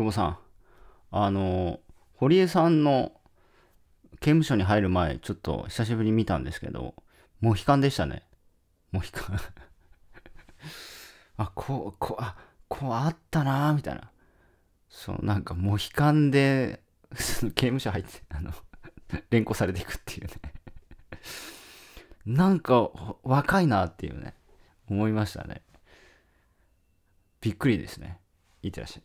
久保さん、あの、堀江さんの刑務所に入る前、ちょっと久しぶりに見たんですけど、モヒカンでしたね。モヒカンあ、こう、こう、あ、こうあったなーみたいな。そう、なんかモヒカンで、その刑務所入って、あの 連行されていくっていうねなんか若いなっていうね、思いましたね。びっくりですね。いってらっしゃい。